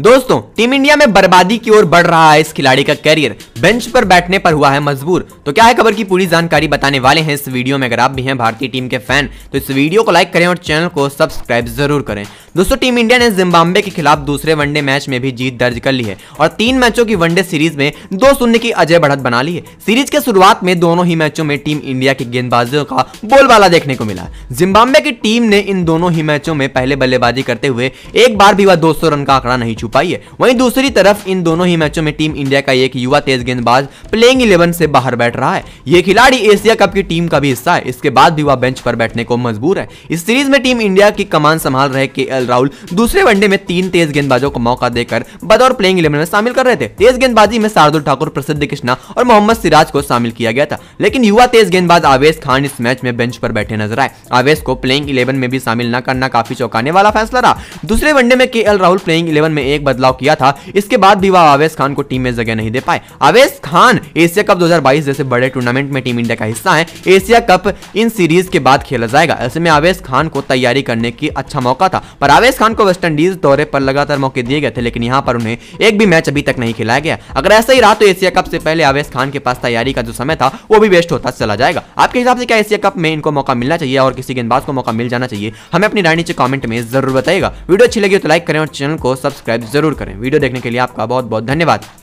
दोस्तों team India में बर्बादी की ओर बढ़ रहा है इस खिलाड़ी का करियर बेंच पर बैठने पर हुआ है मजबूर तो क्या है खबर की पूरी जानकारी बताने वाले हैं इस वीडियो में अगर आप भी हैं भारतीय टीम के फैन तो इस वीडियो को लाइक करें और चैनल को सब्सक्राइब जरूर करें दोस्तों टीम इंडिया ने जिम्बाब्वे के खिलाफ दूसरे वनडे मैच में भी जीत दर्ज कर ली है और तीन मैचों की वनडे सीरीज में दो शून्य की अजय बढ़त बना ली है सीरीज के शुरुआत में दोनों ही मैचों में टीम इंडिया की गेंदबाजियों का बोलबाला देखने को मिला जिम्बाब्वे की टीम ने इन दोनों ही मैचों में पहले बल्लेबाजी करते हुए एक बार भी वह दो रन का आंकड़ा नहीं छू पाई है वहीं दूसरी तरफ इन दोनों ही मैचों में टीम इंडिया का एक युवा तेज गेंदबाज प्लेइंग इलेवन से बाहर बैठ रहा है ये खिलाड़ी एशिया कप की टीम का भी हिस्सा है इसके बाद भी वह बेंच पर बैठने को मजबूर है इस सीरीज में टीम इंडिया की कमान संभाल रहे के एल राहुल दूसरे वनडे में तीन तेज गेंदबाजों को मौका देकर बतौर प्लेइंग इलेवन में शामिल कर रहे थे तेज गेंदबाजी में शार्दुल ठाकुर प्रसिद्ध कृष्णा और मोहम्मद सिराज को शामिल किया गया था लेकिन युवा तेज गेंदबाज आवेश खान इस मैच में बेंच पर बैठे नजर आए आवेश को प्लेइंग इलेवन में भी शामिल न करना काफी चौंकाने वाला फैसला रहा दूसरे वनडे में के राहुल प्लेइंग इलेवन में एक बदलाव किया था इसके बाद भी वह आवेश खान को टीम में जगह नहीं दे पाए आवेश खान एशिया कप दो जैसे बड़े टूर्नामेंट में टीम इंडिया का हिस्सा है एशिया कप इन सीरीज के बाद खेला जाएगा ऐसे में आवेश खान को तैयारी करने की अच्छा मौका था पर रावेश खान को वेस्टइंडीज दौरे पर लगातार मौके दिए गए थे लेकिन यहाँ पर उन्हें एक भी मैच अभी तक नहीं खिलाया गया अगर ऐसा ही रहा तो एशिया कप से पहले आवेश खान के पास तैयारी का जो समय था वो भी वेस्ट होता चला जाएगा आपके हिसाब से क्या एशिया कप में इनको मौका मिलना चाहिए और किसी गेंदबाज को मौका मिल जाना चाहिए हमें अपनी राय नीचे कॉमेंट में जरूर बताएगा वीडियो अच्छी लगी तो लाइक करें और चैनल को सब्सक्राइब जरूर करें वीडियो देखने के लिए आपका बहुत बहुत धन्यवाद